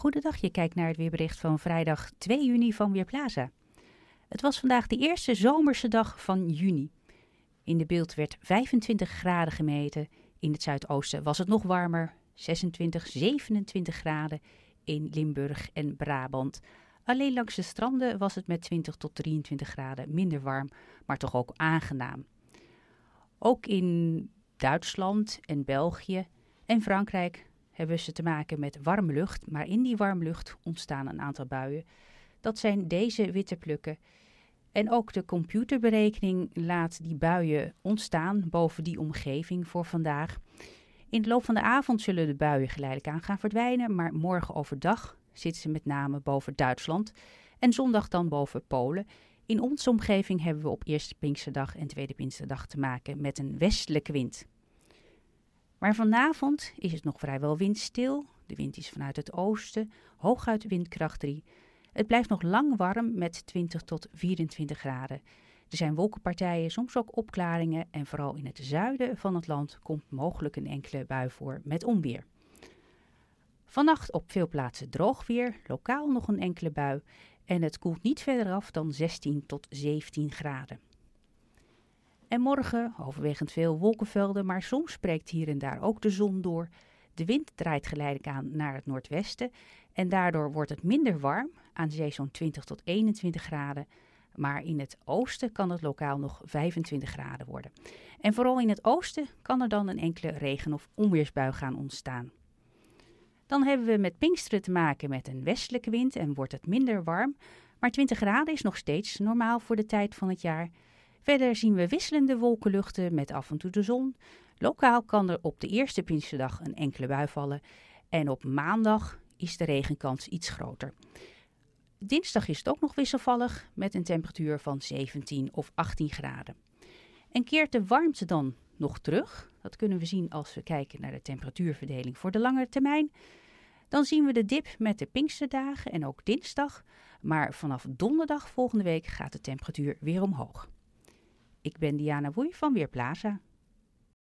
Goedendag, je kijkt naar het weerbericht van vrijdag 2 juni van Weerplaza. Het was vandaag de eerste zomerse dag van juni. In de beeld werd 25 graden gemeten. In het zuidoosten was het nog warmer, 26, 27 graden in Limburg en Brabant. Alleen langs de stranden was het met 20 tot 23 graden minder warm, maar toch ook aangenaam. Ook in Duitsland en België en Frankrijk hebben ze te maken met warme lucht, maar in die warme lucht ontstaan een aantal buien. Dat zijn deze witte plukken. En ook de computerberekening laat die buien ontstaan boven die omgeving voor vandaag. In de loop van de avond zullen de buien geleidelijk aan gaan verdwijnen, maar morgen overdag zitten ze met name boven Duitsland en zondag dan boven Polen. In onze omgeving hebben we op eerste Pinksterdag en tweede Pinksterdag te maken met een westelijke wind. Maar vanavond is het nog vrijwel windstil. De wind is vanuit het oosten, hooguit windkracht 3. Het blijft nog lang warm met 20 tot 24 graden. Er zijn wolkenpartijen, soms ook opklaringen en vooral in het zuiden van het land komt mogelijk een enkele bui voor met onweer. Vannacht op veel plaatsen droog weer, lokaal nog een enkele bui en het koelt niet verder af dan 16 tot 17 graden. En morgen overwegend veel wolkenvelden, maar soms spreekt hier en daar ook de zon door. De wind draait geleidelijk aan naar het noordwesten en daardoor wordt het minder warm, aan zee zo'n 20 tot 21 graden. Maar in het oosten kan het lokaal nog 25 graden worden. En vooral in het oosten kan er dan een enkele regen- of onweersbui gaan ontstaan. Dan hebben we met Pinksteren te maken met een westelijke wind en wordt het minder warm. Maar 20 graden is nog steeds normaal voor de tijd van het jaar. Verder zien we wisselende wolkenluchten met af en toe de zon. Lokaal kan er op de eerste Pinksterdag een enkele bui vallen. En op maandag is de regenkans iets groter. Dinsdag is het ook nog wisselvallig met een temperatuur van 17 of 18 graden. En keert de warmte dan nog terug? Dat kunnen we zien als we kijken naar de temperatuurverdeling voor de langere termijn. Dan zien we de dip met de Pinksterdagen en ook dinsdag. Maar vanaf donderdag volgende week gaat de temperatuur weer omhoog. Ik ben Diana Woei van Weerplaza.